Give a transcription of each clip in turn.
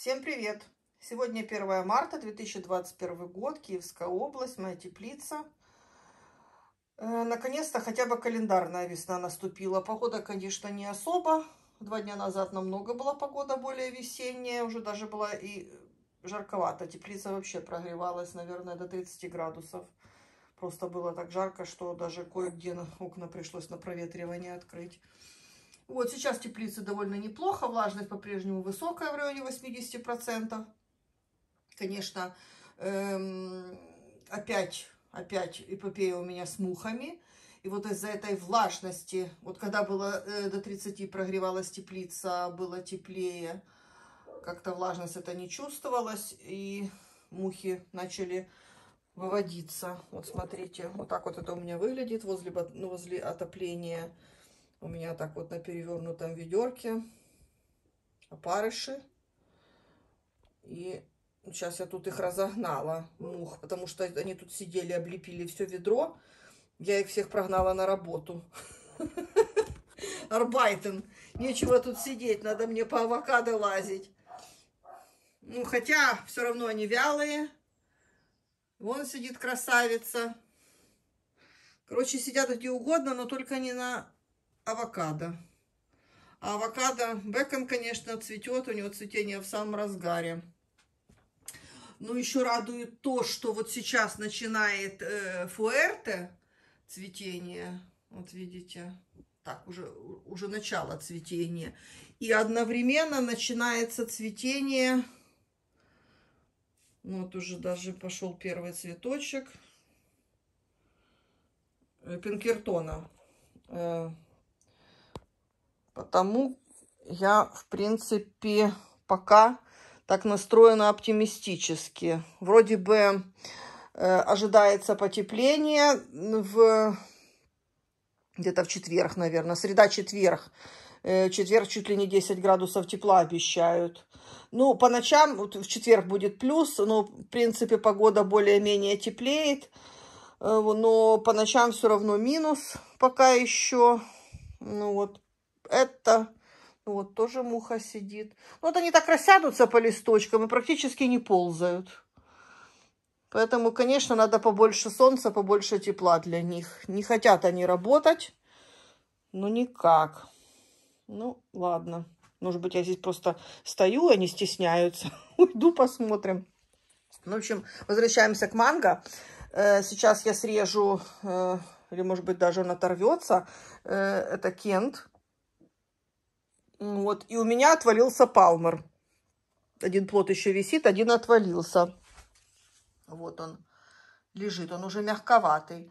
Всем привет! Сегодня 1 марта 2021 год, Киевская область, моя теплица. Э, наконец-то хотя бы календарная весна наступила. Погода, конечно, не особо. Два дня назад намного была погода более весенняя, уже даже была и жарковато. Теплица вообще прогревалась, наверное, до 30 градусов. Просто было так жарко, что даже кое-где окна пришлось на проветривание открыть. Вот сейчас теплицы довольно неплохо, влажность по-прежнему высокая в районе 80%. Конечно, эм, опять, опять эпопея у меня с мухами. И вот из-за этой влажности, вот когда было э, до 30 прогревалась теплица, было теплее, как-то влажность это не чувствовалась, и мухи начали выводиться. Вот смотрите, вот так вот это у меня выглядит возле, ну, возле отопления у меня так вот на перевернутом ведерке опарыши. И сейчас я тут их разогнала, мух, потому что они тут сидели, облепили все ведро. Я их всех прогнала на работу. Арбайтен. Нечего тут сидеть, надо мне по авокадо лазить. Ну, хотя все равно они вялые. Вон сидит красавица. Короче, сидят где угодно, но только не на авокадо. А авокадо, бекон, конечно, цветет, у него цветение в самом разгаре. Но еще радует то, что вот сейчас начинает э, фуэрте цветение. Вот видите, так уже, уже начало цветения. И одновременно начинается цветение. Вот уже даже пошел первый цветочек э, пинкертона. Э, Потому я, в принципе, пока так настроена оптимистически. Вроде бы э, ожидается потепление в где-то в четверг, наверное, среда-четверг. Э, четверг чуть ли не 10 градусов тепла обещают. Ну, по ночам, вот в четверг будет плюс, но, в принципе, погода более-менее теплеет. Э, но по ночам все равно минус пока еще. Ну вот, это. Ну вот, тоже муха сидит. Ну вот они так рассядутся по листочкам и практически не ползают. Поэтому, конечно, надо побольше солнца, побольше тепла для них. Не хотят они работать, но ну никак. Ну, ладно. Может быть, я здесь просто стою, они стесняются. Уйду, посмотрим. Ну, в общем, возвращаемся к манго. Э, сейчас я срежу, э, или, может быть, даже он оторвется. Э, это кент вот, и у меня отвалился палмер. Один плод еще висит, один отвалился. Вот он лежит, он уже мягковатый.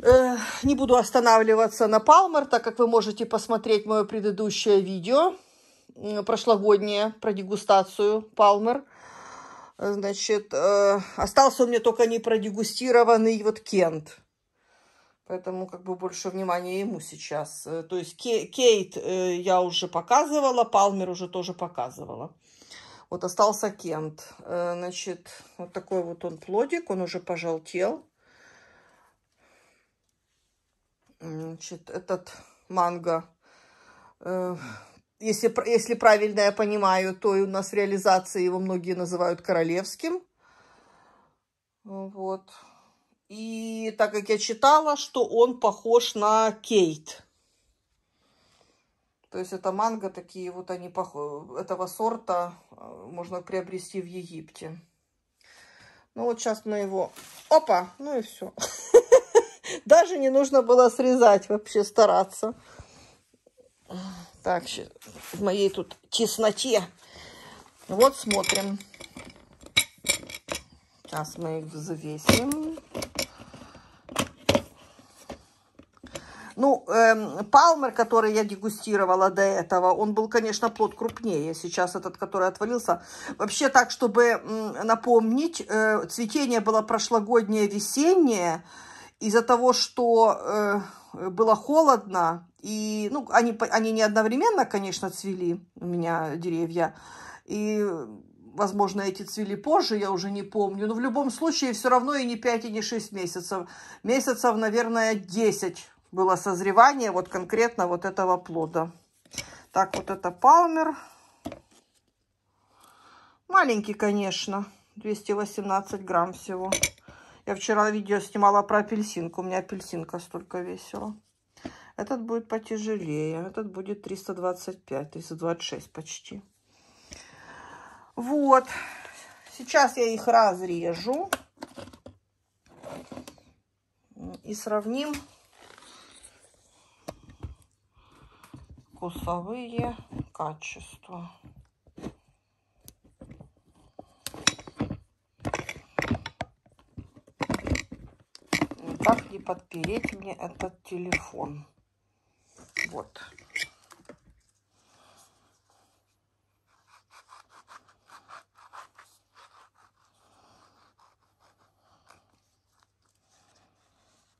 Э, не буду останавливаться на палмер, так как вы можете посмотреть мое предыдущее видео прошлогоднее про дегустацию палмер. Э, значит, э, остался у меня только не продегустированный вот кент. Поэтому как бы больше внимания ему сейчас. Э, то есть Кейт э, я уже показывала, Палмер уже тоже показывала. Вот остался Кент. Э, значит, вот такой вот он плодик, он уже пожелтел. Значит, этот манго, если, если правильно я понимаю, то и у нас в реализации его многие называют королевским. Вот. И так как я читала, что он похож на Кейт. То есть это манго такие вот они этого сорта э, можно приобрести в Египте. Ну вот сейчас мы его... Опа! Ну и все. Даже не нужно было срезать, вообще стараться. Так, в моей тут тесноте. Вот смотрим. Сейчас мы их взвесим. Ну, эм, Палмер, который я дегустировала до этого, он был, конечно, плод крупнее. Сейчас этот, который отвалился. Вообще так, чтобы напомнить, э, цветение было прошлогоднее, весеннее. Из-за того, что э, было холодно, и, ну, они, они не одновременно, конечно, цвели у меня деревья. И возможно, эти цвели позже, я уже не помню. Но в любом случае, все равно и не 5, и не 6 месяцев. Месяцев, наверное, 10 было созревание вот конкретно вот этого плода. Так, вот это палмер. Маленький, конечно, 218 грамм всего. Я вчера видео снимала про апельсинку. У меня апельсинка столько весила. Этот будет потяжелее. Этот будет 325, 326 почти. Вот. Сейчас я их разрежу. И сравним вкусовые качества. Как не подпереть мне этот телефон? Вот.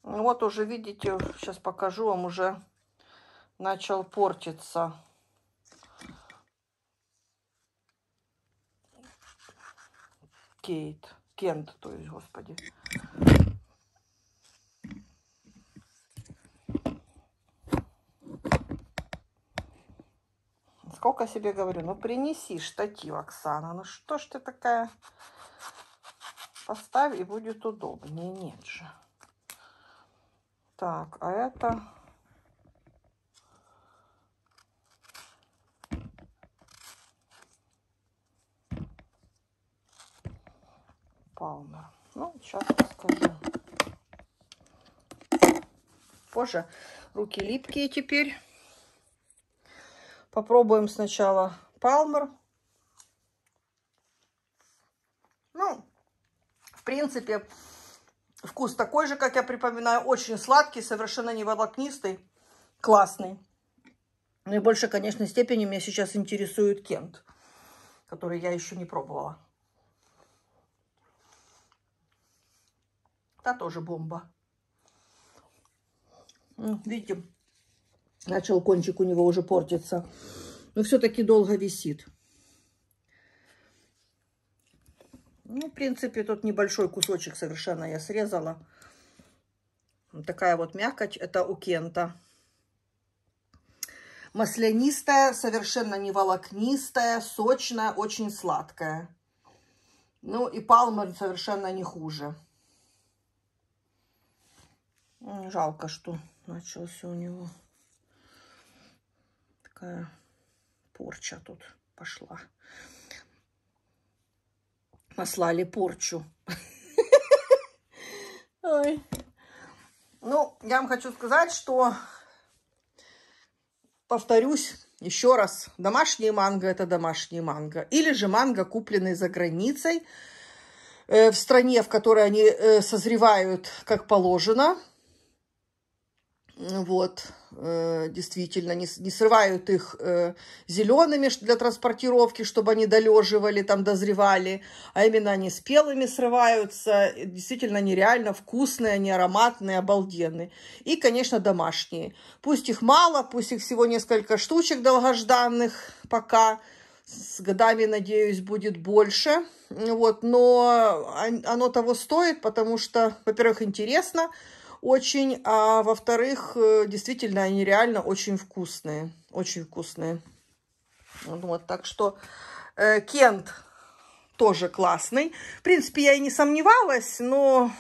Ну вот уже видите, сейчас покажу вам уже начал портиться. Кейт. Кент, то есть, господи. Сколько себе говорю, ну принеси штатив, Оксана. Ну что ж ты такая? Поставь и будет удобнее. Нет же. Так, а это позже. Руки липкие теперь. Попробуем сначала палмер. Ну, в принципе, вкус такой же, как я припоминаю. Очень сладкий, совершенно не волокнистый. Классный. Ну и больше, конечно, степени меня сейчас интересует Кент, который я еще не пробовала. Та тоже бомба. Видите, начал кончик у него уже портиться. Но все-таки долго висит. Ну, в принципе, тут небольшой кусочек совершенно я срезала. такая вот мякоть. Это у Кента. Маслянистая, совершенно не волокнистая, сочная, очень сладкая. Ну, и палмер совершенно не хуже. Жалко, что начался у него. Такая порча тут пошла. Послали порчу. Ой. Ну, я вам хочу сказать, что, повторюсь еще раз, домашние манго – это домашние манго. Или же манго, купленные за границей, э, в стране, в которой они э, созревают как положено, вот, э, действительно, не, не срывают их э, зелеными для транспортировки, чтобы они долеживали, там, дозревали, а именно они спелыми срываются, действительно нереально вкусные, они ароматные, обалденные. И, конечно, домашние. Пусть их мало, пусть их всего несколько штучек долгожданных пока, с годами, надеюсь, будет больше. Вот, но оно того стоит, потому что, во-первых, интересно, очень, а во-вторых, э, действительно, они реально очень вкусные, очень вкусные. Вот, так что э, Кент тоже классный. В принципе, я и не сомневалась, но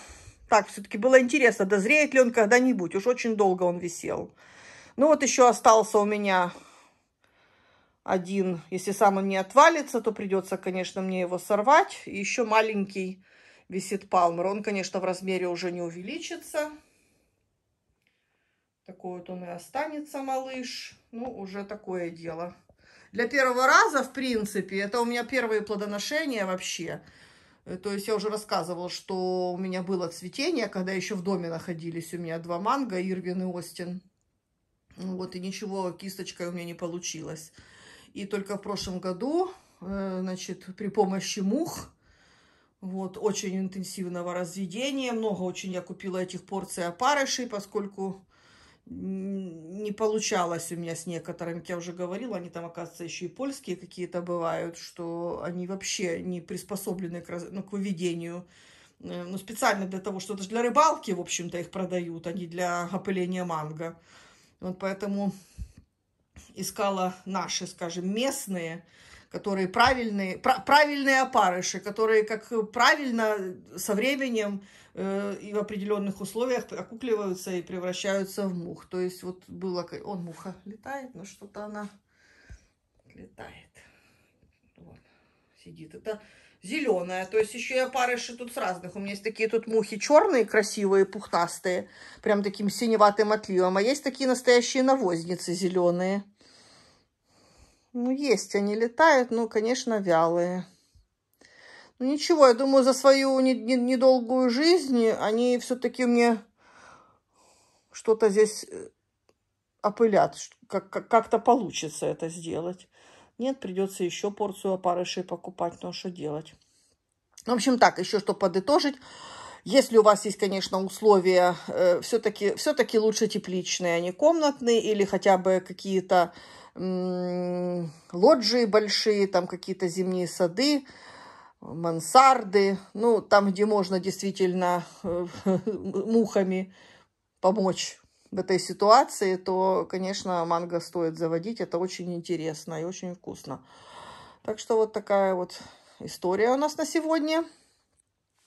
так, все-таки было интересно, дозреет ли он когда-нибудь. Уж очень долго он висел. Ну вот еще остался у меня один. Если сам он не отвалится, то придется, конечно, мне его сорвать. И еще маленький висит палмер. Он, конечно, в размере уже не увеличится. Такой вот он и останется, малыш. Ну, уже такое дело. Для первого раза, в принципе, это у меня первые плодоношения вообще. Э, то есть я уже рассказывала, что у меня было цветение, когда еще в доме находились у меня два манго, Ирвин и Остин. Ну вот, и ничего, кисточкой у меня не получилось. И только в прошлом году, э, значит, при помощи мух, вот, очень интенсивного разведения, много очень я купила этих порций опарышей, поскольку не получалось у меня с некоторыми, я уже говорила, они там, оказывается, еще и польские какие-то бывают, что они вообще не приспособлены к, ну, к выведению, э, ну, специально для того, что даже для рыбалки, в общем-то, их продают, а не для опыления манго. Вот поэтому искала наши, скажем, местные, которые правильные, пр правильные опарыши, которые как правильно со временем э, и в определенных условиях окукливаются и превращаются в мух. То есть вот было, он муха летает, но что-то она летает. Вот, сидит. Это зеленая. То есть еще я парышу тут с разных. У меня есть такие тут мухи черные, красивые, пухнастые, прям таким синеватым отливом. А есть такие настоящие навозницы зеленые. Ну, есть, они летают, ну, конечно, вялые. Ну, ничего, я думаю, за свою недолгую жизнь они все-таки мне что-то здесь э, опылят. Как-то получится это сделать. Нет, придется еще порцию опарышей покупать, но что делать. В общем, так, еще что подытожить. Если у вас есть, конечно, условия, э, все-таки все таки лучше тепличные, а не комнатные, или хотя бы какие-то лоджии большие, там какие-то зимние сады, мансарды, ну, там, где можно действительно э, мухами помочь в этой ситуации, то, конечно, манго стоит заводить. Это очень интересно и очень вкусно. Так что вот такая вот история у нас на сегодня.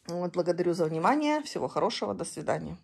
Вот, благодарю за внимание. Всего хорошего. До свидания.